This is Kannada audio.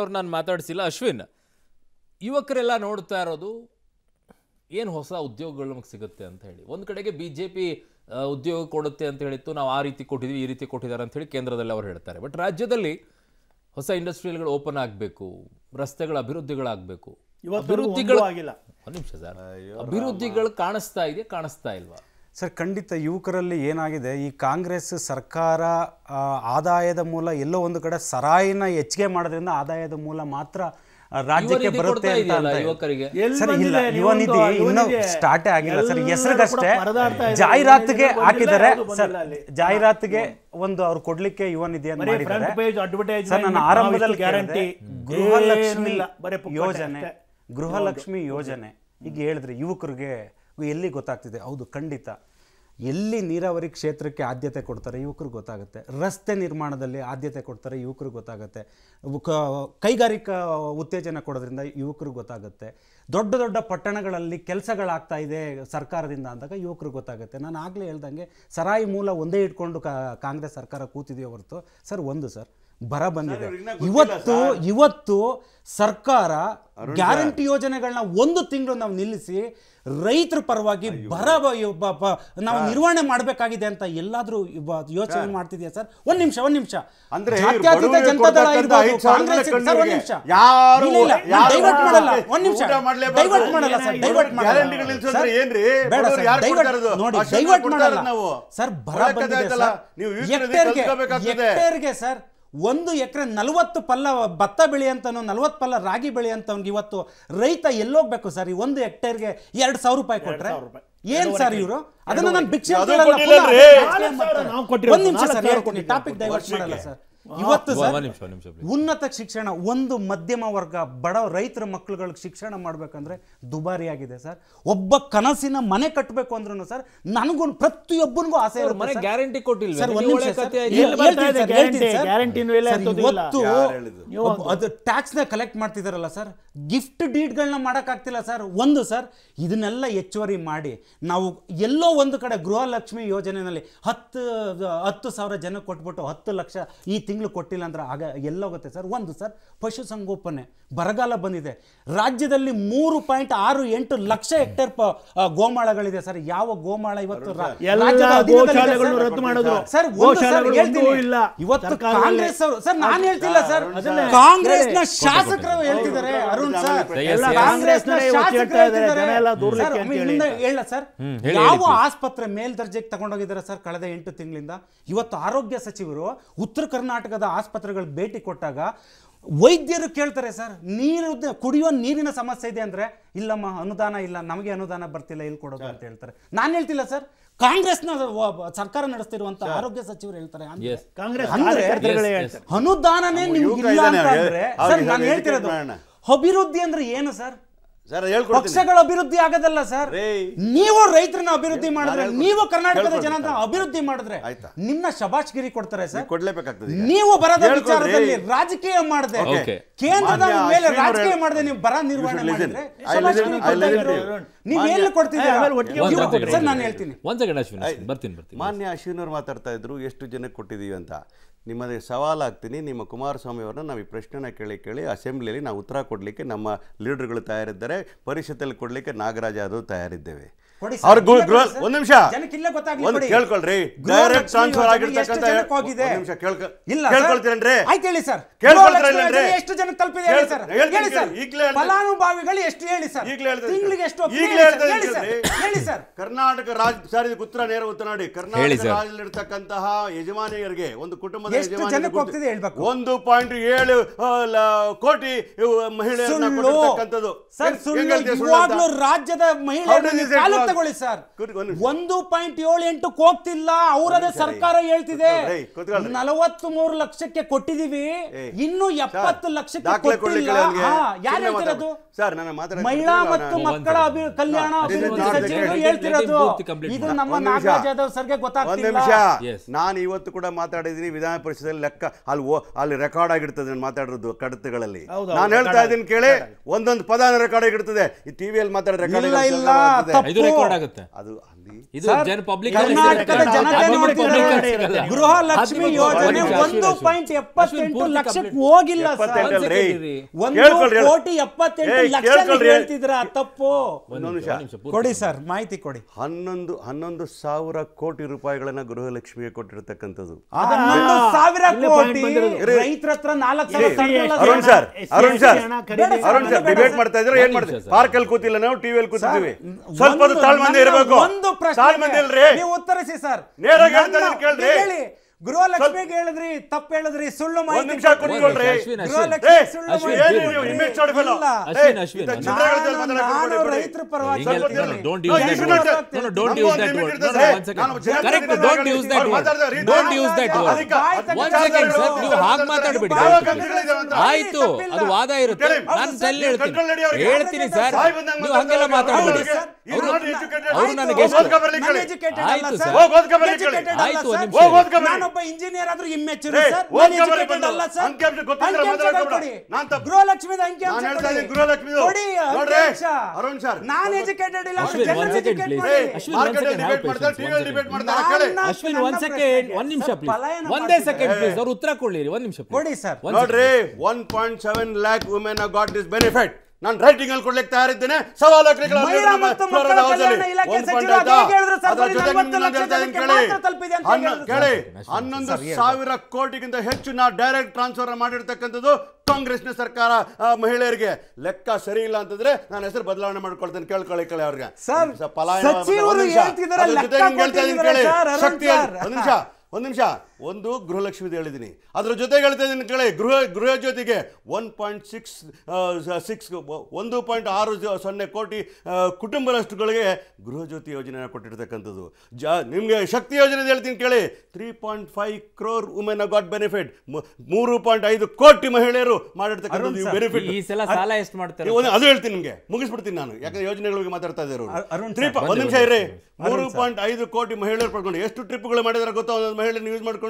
ಅವ್ರು ನಾನು ಮಾತಾಡಿಸಿಲ್ಲ ಅಶ್ವಿನ್ ಯುವಕರೆಲ್ಲ ನೋಡ್ತಾ ಇರೋದು ಏನು ಹೊಸ ಉದ್ಯೋಗಗಳು ನಮಗೆ ಸಿಗುತ್ತೆ ಅಂತ ಹೇಳಿ ಒಂದು ಕಡೆಗೆ ಬಿ ಜೆ ಪಿ ಉದ್ಯೋಗ ಕೊಡುತ್ತೆ ಅಂತ ಹೇಳಿತ್ತು ನಾವು ಆ ರೀತಿ ಕೊಟ್ಟಿದ್ವಿ ಈ ರೀತಿ ಕೊಟ್ಟಿದ್ದಾರೆ ಅಂತ ಹೇಳಿ ಕೇಂದ್ರದಲ್ಲಿ ಅವರು ಹೇಳ್ತಾರೆ ಬಟ್ ರಾಜ್ಯದಲ್ಲಿ ಹೊಸ ಇಂಡಸ್ಟ್ರಿಯಲ್ಗಳು ಓಪನ್ ಆಗಬೇಕು ರಸ್ತೆಗಳ ಅಭಿವೃದ್ಧಿಗಳಾಗಬೇಕು ಅಭಿವೃದ್ಧಿಗಳು ಆಗಿಲ್ಲ ಒಂದು ನಿಮಿಷ ಸರ್ ಅಭಿವೃದ್ಧಿಗಳು ಕಾಣಿಸ್ತಾ ಇದೆಯಾ ಕಾಣಿಸ್ತಾ ಇಲ್ವಾ ಸರ್ ಖಂಡಿತ ಯುವಕರಲ್ಲಿ ಏನಾಗಿದೆ ಈ ಕಾಂಗ್ರೆಸ್ ಸರ್ಕಾರ ಆದಾಯದ ಮೂಲ ಎಲ್ಲೋ ಒಂದು ಕಡೆ ಸರಾಯಿನ ಹೆಚ್ಚಿಗೆ ಮಾಡೋದ್ರಿಂದ ಆದಾಯದ ಮೂಲ ಮಾತ್ರ ರಾಜ್ಯಕ್ಕೆ ಬರುತ್ತೆ ಅಂತ ಸರ್ ಇಲ್ಲ ಯುವ ನಿಧಿ ಇನ್ನೂ ಸ್ಟಾರ್ಟೇ ಆಗಿಲ್ಲ ಸರ್ ಹೆಸರಿಗಷ್ಟೇ ಜಾಹೀರಾತಿಗೆ ಹಾಕಿದ್ದಾರೆ ಸರ್ ಜಾಹೀರಾತಿಗೆ ಒಂದು ಅವ್ರು ಕೊಡ್ಲಿಕ್ಕೆ ಯುವ ನಿಧಿ ಅಂತ ಸರ್ ಆರಂಭದಲ್ಲಿ ಗ್ಯಾರಂಟಿ ಗೃಹಲಕ್ಷ್ಮಿ ಯೋಜನೆ ಗೃಹಲಕ್ಷ್ಮಿ ಯೋಜನೆ ಈಗ ಹೇಳಿದ್ರಿ ಯುವಕರಿಗೆ ಎಲ್ಲಿ ಗೊತ್ತಾಗ್ತಿದೆ ಹೌದು ಖಂಡಿತ ಎಲ್ಲಿ ನೀರಾವರಿ ಕ್ಷೇತ್ರಕ್ಕೆ ಆದ್ಯತೆ ಕೊಡ್ತಾರೆ ಯುವಕರಿಗೆ ಗೊತ್ತಾಗುತ್ತೆ ರಸ್ತೆ ನಿರ್ಮಾಣದಲ್ಲಿ ಆದ್ಯತೆ ಕೊಡ್ತಾರೆ ಯುವಕರಿಗೆ ಗೊತ್ತಾಗುತ್ತೆ ಕೈಗಾರಿಕಾ ಉತ್ತೇಜನ ಕೊಡೋದ್ರಿಂದ ಯುವಕರಿಗೆ ಗೊತ್ತಾಗುತ್ತೆ ದೊಡ್ಡ ದೊಡ್ಡ ಪಟ್ಟಣಗಳಲ್ಲಿ ಕೆಲಸಗಳಾಗ್ತಾ ಇದೆ ಸರ್ಕಾರದಿಂದ ಅಂದಾಗ ಯುವಕರಿಗೆ ಗೊತ್ತಾಗುತ್ತೆ ನಾನು ಆಗಲೇ ಹೇಳ್ದಂಗೆ ಸರಾಯಿ ಮೂಲ ಒಂದೇ ಇಟ್ಕೊಂಡು ಕಾಂಗ್ರೆಸ್ ಸರ್ಕಾರ ಕೂತಿದೆಯೋ ಹೊರತು ಸರ್ ಒಂದು ಸರ್ ಬರ ಬಂದಿದೆ ಇವತ್ತು ಇವತ್ತು ಸರ್ಕಾರ ಗ್ಯಾರಂಟಿ ಯೋಜನೆಗಳನ್ನ ಒಂದು ತಿಂಗಳು ನಾವು ನಿಲ್ಲಿಸಿ ರೈತರ ಪರವಾಗಿ ಬರ ನಾವು ನಿರ್ವಹಣೆ ಮಾಡಬೇಕಾಗಿದೆ ಅಂತ ಎಲ್ಲಾದ್ರೂ ಯೋಚನೆ ಮಾಡ್ತಿದ್ಯಾ ಸರ್ ಒಂದ್ ನಿಮಿಷ ಒಂದ್ ನಿಮಿಷ ಅಂದ್ರೆ ಜನತಾದಳ ಕಾಂಗ್ರೆಸ್ ಯಾರು ಡೈವರ್ಟ್ ಮಾಡಲ್ಲ ಒಂದ್ ನಿಮಿಷ ಡೈವರ್ಟ್ ಮಾಡಲ್ಲ ಸರ್ ಡೈವರ್ಟ್ ಮಾಡಲ್ಲ ಏನ್ರಿ ಬೇಡ ನೋಡಿ ಡೈವರ್ಟ್ ಮಾಡಲ್ಲ ನಾವು ಸರ್ ಬರ ಬಂದಿದೆ ಸರ್ ನೀವು ಹೆಕ್ಟೇರ್ಗೆ ಸರ್ ಒಂದು ಎಕರೆ ನಲವತ್ತು ಪಲ್ಲ ಭತ್ತ ಬೆಳೆಯಂಥವನು ನಲವತ್ತು ಪಲ್ಲ ರಾಗಿ ಬೆಳೆಯಂಥವ್ನಿಗೆ ಇವತ್ತು ರೈತ ಎಲ್ಲೋಗ್ಬೇಕು ಸರ್ ಈ ಒಂದು ಹೆಕ್ಟೇರ್ಗೆ ಎರಡ್ ಸಾವಿರ ರೂಪಾಯಿ ಕೊಟ್ರೆ ಏನ್ ಸರ್ ಇವರು ಅದನ್ನ ನಾನು ಭಿಕ್ಷೆ ಒಂದ್ ನಿಮಿಷ ಸರ್ ಟಾಪಿಕ್ ಡೈವರ್ಟ್ ಮಾಡಲ್ಲ ಸರ್ ಇವತ್ತು ಉನ್ನತ ಶಿಕ್ಷಣ ಒಂದು ಮಧ್ಯಮ ವರ್ಗ ಬಡ ರೈತರ ಮಕ್ಕಳುಗಳಿಗೆ ಶಿಕ್ಷಣ ದುಬಾರಿ ಆಗಿದೆ ಸರ್ ಒಬ್ಬ ಕನಸಿನ ಮನೆ ಕಟ್ಟಬೇಕು ಅಂದ್ರೂ ಸರ್ ನನಗೂ ಪ್ರತಿಯೊಬ್ಬನಿಗೂ ಆಸೆ ಮನೆ ಗ್ಯಾರಂಟಿ ಕೊಟ್ಟಿಲ್ಲ ಸರ್ ಇವತ್ತು ಅದು ಕಲೆಕ್ಟ್ ಮಾಡ್ತಿದಾರಲ್ಲ ಸರ್ ಗಿಫ್ಟ್ ಡೀಡ್ಗಳನ್ನ ಮಾಡೋಕ್ಕಾಗ್ತಿಲ್ಲ ಸರ್ ಒಂದು ಸರ್ ಇದನ್ನೆಲ್ಲ ಹೆಚ್ಚುವರಿ ಮಾಡಿ ನಾವು ಎಲ್ಲೋ ಒಂದು ಕಡೆ ಗೃಹಲಕ್ಷ್ಮಿ ಯೋಜನೆಯಲ್ಲಿ ಹತ್ತು ಹತ್ತು ಸಾವಿರ ಜನ ಕೊಟ್ಬಿಟ್ಟು ಹತ್ತು ಲಕ್ಷ ಈ ತಿಂಗಳು ಕೊಟ್ಟಿಲ್ಲ ಅಂದ್ರೆ ಆಗ ಎಲ್ಲೋಗುತ್ತೆ ಸರ್ ಒಂದು ಸರ್ ಪಶುಸಂಗೋಪನೆ ಬರಗಾಲ ಬಂದಿದೆ ರಾಜ್ಯದಲ್ಲಿ ಮೂರು ಪಾಯಿಂಟ್ ಆರು ಎಂಟು ಲಕ್ಷ ಹೆಕ್ಟೇರ್ ಗೋಮಾಳಗಳಿದೆ ಸರ್ ಯಾವ ಗೋಮಾಳ ಇವತ್ತು ಸರ್ ಇವತ್ತು ಕಾಂಗ್ರೆಸ್ ಅವರು ಸರ್ ನಾನು ಹೇಳ್ತಿಲ್ಲ ಸರ್ ಕಾಂಗ್ರೆಸ್ ನ ಶಾಸಕರು ಹೇಳ್ತಿದ್ದಾರೆ ಅರುಣ್ ಸರ್ ಕಾಂಗ್ರೆಸ್ ಹೇಳ ಸರ್ ಯಾವ ಆಸ್ಪತ್ರೆ ಮೇಲ್ದರ್ಜೆಗೆ ತಗೊಂಡೋಗಿದ್ದಾರೆ ಸರ್ ಕಳೆದ ಎಂಟು ತಿಂಗಳಿಂದ ಇವತ್ತು ಆರೋಗ್ಯ ಸಚಿವರು ಉತ್ತರ ಕರ್ನಾಟಕ ಕರ್ನಾಟಕದ ಆಸ್ಪತ್ರೆಗಳಿಗೆ ಭೇಟಿ ಕೊಟ್ಟಾಗ ವೈದ್ಯರು ಕೇಳ್ತಾರೆ ಸರ್ ನೀರು ಕುಡಿಯೋ ನೀರಿನ ಸಮಸ್ಯೆ ಇದೆ ಅಂದ್ರೆ ಇಲ್ಲಮ್ಮ ಅನುದಾನ ಇಲ್ಲ ನಮಗೆ ಅನುದಾನ ಬರ್ತಿಲ್ಲ ಇಲ್ಲಿ ಕೊಡೋದು ಅಂತ ಹೇಳ್ತಾರೆ ನಾನು ಹೇಳ್ತಿಲ್ಲ ಸರ್ ಕಾಂಗ್ರೆಸ್ನ ಸರ್ಕಾರ ನಡೆಸ್ತಿರುವಂತ ಆರೋಗ್ಯ ಸಚಿವರು ಹೇಳ್ತಾರೆ ಅನುದಾನನೇ ನಿಮ್ಗೆ ಇಲ್ಲ ಅಂದ್ರೆ ನಾನು ಹೇಳ್ತಿರೋದು ಅಭಿವೃದ್ಧಿ ಅಂದ್ರೆ ಏನು ಸರ್ ಸರ್ ಪಕ್ಷಗಳ ಅಭಿವೃದ್ಧಿ ಆಗದಲ್ಲ ಸರ್ ನೀವು ರೈತರನ್ನ ಅಭಿವೃದ್ಧಿ ಮಾಡಿದ್ರೆ ನೀವು ಕರ್ನಾಟಕದ ಜನ ಅಭಿವೃದ್ಧಿ ಮಾಡಿದ್ರೆ ನಿನ್ನ ಶಬಾಷ್ಗಿರಿ ಕೊಡ್ತಾರೆ ಸರ್ ಕೊಡ್ಲೇಬೇಕಾಗ್ತದೆ ನೀವು ಬರದ ವಿಚಾರದಲ್ಲಿ ರಾಜಕೀಯ ಮಾಡದೆ ಕೇಂದ್ರದ ಮೇಲೆ ರಾಜಕೀಯ ಮಾಡದೆ ನೀವು ಬರ ನಿರ್ವಹಣೆ ಮಾಡಿದ್ರೆ ನೀವು ಎಲ್ಲಿ ಕೊಡ್ತಿದ್ದೀರಾ ಹೇಳ್ತೀನಿ ಮಾನ್ಯ ಅಶ್ವಿನ್ ಮಾತಾಡ್ತಾ ಇದ್ರು ಎಷ್ಟು ಜನಕ್ಕೆ ಕೊಟ್ಟಿದೀವಿ ಅಂತ ನಿಮ್ಮದೇ ಸವಾಲಾಗ್ತೀನಿ ನಿಮ್ಮ ಕುಮಾರಸ್ವಾಮಿ ಅವರನ್ನ ನಾವು ಈ ಪ್ರಶ್ನೆನ ಕೇಳಿ ಕೇಳಿ ಅಸೆಂಬ್ಲಿಯಲ್ಲಿ ನಾವು ಉತ್ತರ ಕೊಡಲಿಕ್ಕೆ ನಮ್ಮ ಲೀಡರ್ಗಳು ತಯಾರಿದ್ದಾರೆ ಪರಿಷತ್ತಲ್ಲಿ ಕೊಡಲಿಕ್ಕೆ ನಾಗರಾಜ್ ಯಾದವ್ ತಯಾರಿದ್ದೇವೆ ಒಂದ್ ನಿಮಿಷ ಡೈರೆಕ್ಟ್ ಟ್ರಾನ್ಸ್ಫರ್ ಸರ್ ಎಷ್ಟು ಹೇಳಿ ಸರ್ ಫಲಾನುಭವಿಗಳು ಎಷ್ಟು ಹೇಳಿ ಸರ್ ತಿಂಗಳಿಗೆ ಎಷ್ಟು ಹೇಳಿ ಸರ್ ಕರ್ನಾಟಕ ರಾಜ್ಯ ಸಾರಿ ಉತ್ತರ ನೇರ ಉತ್ತನಾಡಿ ಕರ್ನಾಟಕ ರಾಜ್ಯದಲ್ಲಿ ಇರ್ತಕ್ಕಂತಹ ಯಜಮಾನಿಯರಿಗೆ ಒಂದು ಕುಟುಂಬದ ಯಜಮಾನಿಗೆ ಒಂದು ಪಾಯಿಂಟ್ ಏಳು ಕೋಟಿ ಮಹಿಳೆಯರು ಸರ್ ರಾಜ್ಯದ ಮಹಿಳೆಯರು ಸಮಾಧಾನಗೊಳಿ ಸರ್ ಒಂದು ಪಾಯಿಂಟ್ ಏಳು ಎಂಟು ಕೋಪ್ತಿಲ್ಲ ಅವರದೇ ಸರ್ಕಾರ ಹೇಳ್ತಿದೆ ನಲವತ್ತ್ ಮೂರು ಲಕ್ಷಕ್ಕೆ ಕೊಟ್ಟಿದೀವಿ ಇನ್ನು ಎಪ್ಪತ್ತು ಲಕ್ಷಕ್ಕೆ ಯಾರು ಹೇಳ್ತಿರೋದು ಮಹಿಳಾ ಮತ್ತು ಮಕ್ಕಳ ಕಲ್ಯಾಣ ಅಭಿವೃದ್ಧಿ ಸಚಿವರು ಹೇಳ್ತಿರೋದು ಇದು ನಮ್ಮ ನಾಗರಾಜ್ ಯಾದವ್ ಸರ್ಗೆ ಗೊತ್ತಾಗ್ತಿಲ್ಲ ನಾನು ಇವತ್ತು ಕೂಡ ಮಾತಾಡಿದೀನಿ ವಿಧಾನ ಪರಿಷತ್ ಲೆಕ್ಕ ಅಲ್ಲಿ ಅಲ್ಲಿ ರೆಕಾರ್ಡ್ ಆಗಿರ್ತದೆ ನಾನು ಮಾತಾಡಿರೋದು ಕಡತಗಳಲ್ಲಿ ನಾನು ಹೇಳ್ತಾ ಇದ್ದೀನಿ ಕೇಳಿ ಒಂದೊಂದು ಪದಾನ ರೆಕಾರ್ಡ್ ಆಗಿರ್ತದೆ ಈ ಟಿವಿಯಲ್ಲಿ ಮಾತಾಡಿದ್ರೆ ರೆಕಾರ್ಡ್ ಆಗುತ್ತೆ ಅದು ಇದು ಜನ ಪಬ್ಲಿಕ್ ಗೃಹ ಲಕ್ಷ್ಮಿ ಯೋಜನೆ ಒಂದು ಪಾಯಿಂಟ್ ಎಪ್ಪತ್ತೆಂಟು ಲಕ್ಷಕ್ಕೆ ಹೋಗಿಲ್ಲ ಒಂದು ಕೋಟಿ ಎಪ್ಪತ್ತೆಂಟು ಲಕ್ಷ ಹೇಳ್ತಿದ್ರ ತಪ್ಪು ಕೊಡಿ ಸರ್ ಮಾಹಿತಿ ಕೊಡಿ ಹನ್ನೊಂದು ಹನ್ನೊಂದು ಸಾವಿರ ಕೋಟಿ ರೂಪಾಯಿಗಳನ್ನ ಲಕ್ಷ್ಮಿಗೆ ಕೊಟ್ಟಿರತಕ್ಕಂಥದ್ದು ಸಾವಿರ ಕೋಟಿ ರೈತರ ಹತ್ರ ನಾಲ್ಕು Arun sir Arun sir Arun sir debate ಮಾಡ್ತಾ ಇದ್ರೆ ಏನ್ ಮಾಡ್ತೀವಿ ಪಾರ್ಕ್ ಅಲ್ಲಿ ಕೂತಿಲ್ಲ ನಾವು ಟಿವಿಯಲ್ಲಿ ಕೂತಿದ್ದೀವಿ ಸ್ವಲ್ಪ ತಾಳ್ಮೆ ಇರಬೇಕು ಒಂದು ಪ್ರಶ್ನೆ ನೀವು ಉತ್ತರಿಸಿ ಸರ್ ಹೇಳಿ ಗೃಹಲಕ್ಷ್ಮಿ ಹೇಳಿದ್ರಿ ತಪ್ಪು ಹೇಳಿದ್ರಿ ಸುಳ್ಳು ಮಾಹಿತಿ ಮಾತಾಡ್ಬಿಡಿ ಆಯ್ತು ಅದು ವಾದ ಇರುತ್ತೆ ನಾನು ಸಲ್ಲಿ ಹೇಳ್ತೀನಿ ಹೇಳ್ತೀನಿ ಸರ್ ನೀವು ಹಂಗೆಲ್ಲ ಮಾತಾಡ್ಬಿಡಿ ಆಯ್ತು ಆಯ್ತು ಒಂದು ಇಂಜಿನಿಯರ್ ಆದ್ರೂ ಇಮ್ಮೆಚ್ಚರ್ ಸರ್ ಅಲ್ಲ ಸೆಕೆಂಡ್ ನಿಮಿಷ ಒಂದೇ ಸೆಕೆಂಡ್ ಪ್ಲೀಸ್ ಅವರು ಉತ್ತರ ಕೊಡ್ಲಿ 1 ನಿಮಿಷ ಕೊಡಿ sir lakh women got this benefit ನಾನು ರೈಟಿಂಗ್ ಅಲ್ಲಿ ಕೊಡ್ಲಿಕ್ಕೆ ತಯಾರಿದ್ದೇನೆ ಕೇಳಿ ಹನ್ನೊಂದು ಸಾವಿರ ಕೋಟಿಗಿಂತ ಹೆಚ್ಚು ನಾ ಡೈರೆಕ್ಟ್ ಟ್ರಾನ್ಸ್ಫರ್ ಮಾಡಿರ್ತಕ್ಕಂಥದ್ದು ಕಾಂಗ್ರೆಸ್ನ ಸರ್ಕಾರ ಮಹಿಳೆಯರಿಗೆ ಲೆಕ್ಕ ಸರಿ ಇಲ್ಲ ಅಂತಂದ್ರೆ ನಾನು ಹೆಸರು ಬದಲಾವಣೆ ಮಾಡ್ಕೊಳ್ತೇನೆ ಕೇಳ್ಕೊಳ್ಳಿ ಕೇಳಿ ಅವ್ರಿಗೆ ಶಕ್ತಿ ಒಂದ್ ನಿಮಿಷ ಒಂದ್ ನಿಮಿಷ ಒಂದು ಗೃಹಲಕ್ಷ್ಮಿದು ಹೇಳಿದ್ದೀನಿ ಅದರ ಜೊತೆಗೆ ಹೇಳ್ತಾ ಇದ್ದೀನಿ ಕೇಳಿ ಗೃಹ ಗೃಹ ಜ್ಯೋತಿಗೆ ಒನ್ ಪಾಯಿಂಟ್ ಸಿಕ್ಸ್ ಸಿಕ್ಸ್ ಒಂದು ಪಾಯಿಂಟ್ ಆರು ಸೊನ್ನೆ ಕೋಟಿ ಕುಟುಂಬ ರಷ್ಟುಗಳಿಗೆ ಗೃಹ ಜ್ಯೋತಿ ಯೋಜನೆ ಕೊಟ್ಟಿರ್ತಕ್ಕಂಥದ್ದು ಜ ನಿಮಗೆ ಶಕ್ತಿ ಯೋಜನೆ ಹೇಳ್ತೀನಿ ಕೇಳಿ three point five crore women got benefit ಮೂರು ಪಾಯಿಂಟ್ ಐದು ಕೋಟಿ ಮಹಿಳೆಯರು ಮಾಡಿರ್ತಕ್ಕಂಥದ್ದು ಬೆನಿಫಿಟ್ ಈ ಸಲ ಸಾಲ ಎಷ್ಟು ಮಾಡ್ತಾರೆ ಅದು ಹೇಳ್ತೀನಿ ನಿಮಗೆ ಮುಗಿಸ್ಬಿಡ್ತೀನಿ ನಾನು ಯಾಕಂದ್ರೆ ಯೋಜನೆಗಳ ಬಗ್ಗೆ ಮಾತಾಡ್ತಾ ಇದ್ದಾರೆ ಒಂದು ಮೂರು ಪಾಯಿಂಟ್ ಐದು ಕೋಟಿ ಮಹಿಳೆಯರು ಪಡ್ಕೊಂಡು ಎಷ್ಟು ಟ್ರಿಪ್ಗಳು ಮಾಡಿದ್ರೆ ಗೊತ್ತಾ ಒಂದೊಂದು ಮಹಿಳೆಯನ್ನು ಯೂಸ್ ಮಾಡ್ಕೊಂಡು